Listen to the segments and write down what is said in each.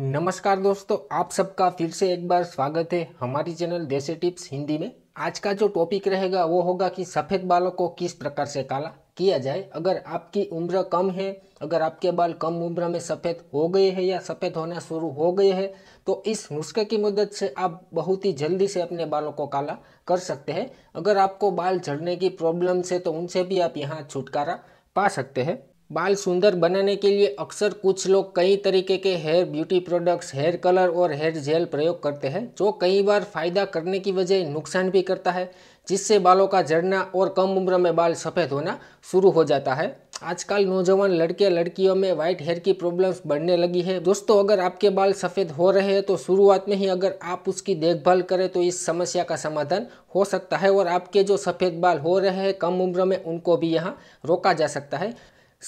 नमस्कार दोस्तों आप सबका फिर से एक बार स्वागत है हमारी चैनल देसी टिप्स हिंदी में आज का जो टॉपिक रहेगा वो होगा कि सफ़ेद बालों को किस प्रकार से काला किया जाए अगर आपकी उम्र कम है अगर आपके बाल कम उम्र में सफ़ेद हो गए हैं या सफ़ेद होना शुरू हो गए हैं तो इस नुस्खे की मदद से आप बहुत ही जल्दी से अपने बालों को काला कर सकते हैं अगर आपको बाल झड़ने की प्रॉब्लम से तो उनसे भी आप यहाँ छुटकारा पा सकते हैं बाल सुंदर बनाने के लिए अक्सर कुछ लोग कई तरीके के hair beauty products hair colour और हेयर जेल प्रयोग करते हैं जो कई बार फ़ायदा करने की वजह नुकसान भी करता है जिससे बालों का झड़ना और कम उम्र में बाल सफ़ेद होना शुरू हो जाता है आजकल नौजवान लड़के लड़कियों में व्हाइट हेयर की प्रॉब्लम्स बढ़ने लगी है दोस्तों अगर आपके बाल सफ़ेद हो रहे हैं तो शुरुआत में ही अगर आप उसकी देखभाल करें तो इस समस्या का समाधान हो सकता है और आपके जो सफ़ेद बाल हो रहे हैं कम उम्र में उनको भी यहाँ रोका जा सकता है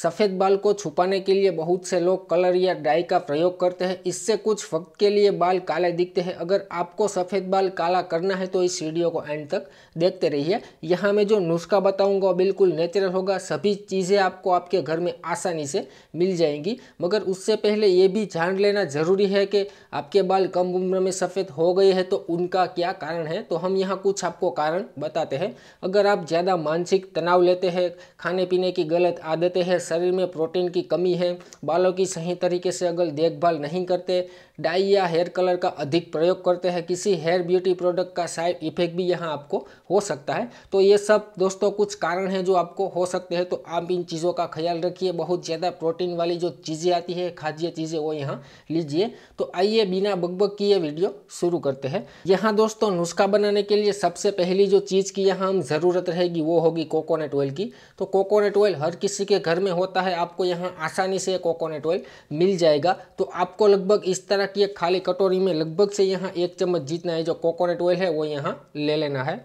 सफ़ेद बाल को छुपाने के लिए बहुत से लोग कलर या डाई का प्रयोग करते हैं इससे कुछ वक्त के लिए बाल काले दिखते हैं अगर आपको सफ़ेद बाल काला करना है तो इस वीडियो को एंड तक देखते रहिए यहाँ मैं जो नुस्खा बताऊँगा बिल्कुल नेचुरल होगा सभी चीज़ें आपको आपके घर में आसानी से मिल जाएंगी मगर उससे पहले ये भी जान लेना ज़रूरी है कि आपके बाल कम उम्र में सफ़ेद हो गए हैं तो उनका क्या कारण है तो हम यहाँ कुछ आपको कारण बताते हैं अगर आप ज़्यादा मानसिक तनाव लेते हैं खाने पीने की गलत आदतें हैं शरीर में प्रोटीन की कमी है बालों की सही तरीके से अगर देखभाल नहीं करते डाई या हेयर कलर का अधिक प्रयोग करते हैं किसी हेयर ब्यूटी प्रोडक्ट का साइड इफेक्ट भी यहाँ आपको हो सकता है तो ये सब दोस्तों कुछ कारण हैं जो आपको हो सकते हैं तो आप इन चीज़ों का ख्याल रखिए बहुत ज़्यादा प्रोटीन वाली जो चीज़ें आती है खाद्य चीज़ें वो यहाँ लीजिए तो आइए बिना बकबक ये वीडियो शुरू करते हैं यहाँ दोस्तों नुस्खा बनाने के लिए सबसे पहली जो चीज़ की यहाँ हम ज़रूरत रहेगी वो होगी कोकोनट ऑयल की तो कोकोनट ऑयल हर किसी के घर में होता है आपको यहाँ आसानी से कोकोनट ऑयल मिल जाएगा तो आपको लगभग इस तरह की एक खाली कटोरी में लगभग से यहाँ एक चम्मच जितना है जो कोकोनट ऑयल है वो यहाँ ले लेना है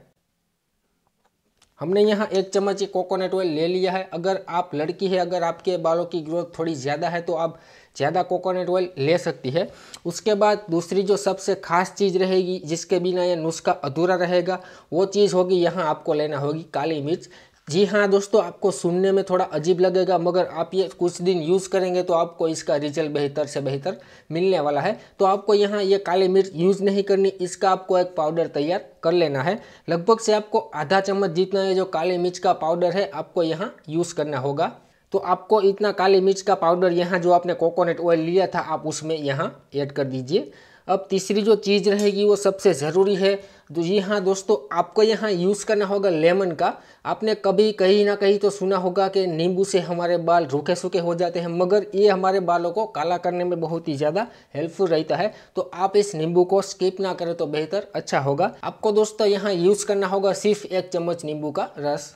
हमने यहाँ एक चम्मच कोकोनट ऑयल ले लिया है अगर आप लड़की है अगर आपके बालों की ग्रोथ थोड़ी ज़्यादा है तो आप ज़्यादा कोकोनट ऑयल ले सकती है उसके बाद दूसरी जो सबसे खास चीज़ रहेगी जिसके बिना यह नुस्खा अधूरा रहेगा वो चीज़ होगी यहाँ आपको लेना होगी काली मिर्च जी हाँ दोस्तों आपको सुनने में थोड़ा अजीब लगेगा मगर आप ये कुछ दिन यूज़ करेंगे तो आपको इसका रिजल्ट बेहतर से बेहतर मिलने वाला है तो आपको यहाँ ये काली मिर्च यूज़ नहीं करनी इसका आपको एक पाउडर तैयार कर लेना है लगभग से आपको आधा चम्मच जितना ये जो काली मिर्च का पाउडर है आपको यहाँ यूज़ करना होगा तो आपको इतना काली मिर्च का पाउडर यहाँ जो आपने कोकोनट ऑयल लिया था आप उसमें यहाँ ऐड कर दीजिए अब तीसरी जो चीज़ रहेगी वो सबसे ज़रूरी है तो जी हाँ दोस्तों आपको यहाँ यूज़ करना होगा लेमन का आपने कभी कहीं ना कहीं तो सुना होगा कि नींबू से हमारे बाल रूखे सूखे हो जाते हैं मगर ये हमारे बालों को काला करने में बहुत ही ज़्यादा हेल्पफुल रहता है तो आप इस नींबू को स्किप ना करें तो बेहतर अच्छा होगा आपको दोस्तों यहाँ यूज़ करना होगा सिर्फ एक चम्मच नींबू का रस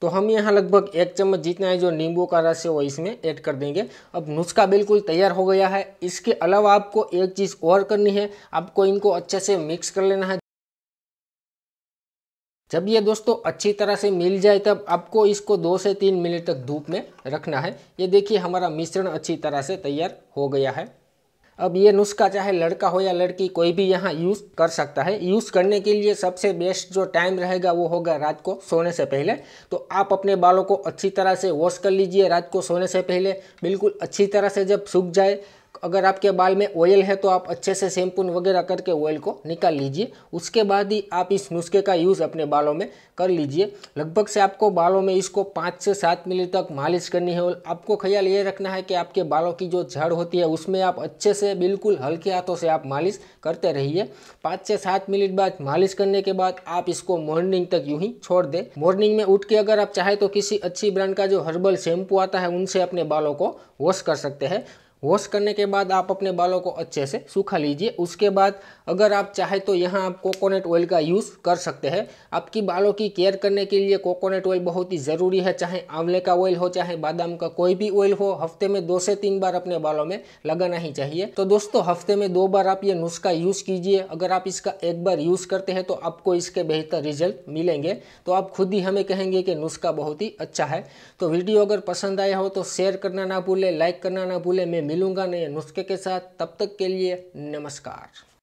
तो हम यहाँ लगभग एक चम्मच जितना है जो नींबू का रस है वो इसमें ऐड कर देंगे अब नुस्खा बिल्कुल तैयार हो गया है इसके अलावा आपको एक चीज़ और करनी है आपको इनको अच्छे से मिक्स कर लेना है जब ये दोस्तों अच्छी तरह से मिल जाए तब आपको इसको दो से तीन मिनट तक धूप में रखना है ये देखिए हमारा मिश्रण अच्छी तरह से तैयार हो गया है अब ये नुस्खा चाहे लड़का हो या लड़की कोई भी यहाँ यूज़ कर सकता है यूज़ करने के लिए सबसे बेस्ट जो टाइम रहेगा वो होगा रात को सोने से पहले तो आप अपने बालों को अच्छी तरह से वॉश कर लीजिए रात को सोने से पहले बिल्कुल अच्छी तरह से जब सूख जाए अगर आपके बाल में ऑयल है तो आप अच्छे से शैम्पू वगैरह करके ऑयल को निकाल लीजिए उसके बाद ही आप इस नुस्खे का यूज़ अपने बालों में कर लीजिए लगभग से आपको बालों में इसको पाँच से सात मिनट तक मालिश करनी है और आपको ख्याल ये रखना है कि आपके बालों की जो झड़ होती है उसमें आप अच्छे से बिल्कुल हल्के हाथों से आप मालिश करते रहिए पाँच से सात मिनट बाद मालिश करने के बाद आप इसको मॉर्निंग तक यूँ ही छोड़ दें मॉर्निंग में उठ के अगर आप चाहें तो किसी अच्छी ब्रांड का जो हर्बल शैम्पू आता है उनसे अपने बालों को वॉश कर सकते हैं वॉश करने के बाद आप अपने बालों को अच्छे से सूखा लीजिए उसके बाद अगर आप चाहे तो यहाँ आप कोकोनट ऑयल का यूज़ कर सकते हैं आपकी बालों की केयर करने के लिए कोकोनट ऑयल बहुत ही ज़रूरी है चाहे आंवले का ऑयल हो चाहे बादाम का कोई भी ऑयल हो हफ्ते में दो से तीन बार अपने बालों में लगाना ही चाहिए तो दोस्तों हफ्ते में दो बार आप ये नुस्खा यूज़ कीजिए अगर आप इसका एक बार यूज़ करते हैं तो आपको इसके बेहतर रिजल्ट मिलेंगे तो आप खुद ही हमें कहेंगे कि नुस्खा बहुत ही अच्छा है तो वीडियो अगर पसंद आया हो तो शेयर करना ना भूलें लाइक करना ना भूलें मैं मिलूंगा नए नुस्खे के साथ तब तक के लिए नमस्कार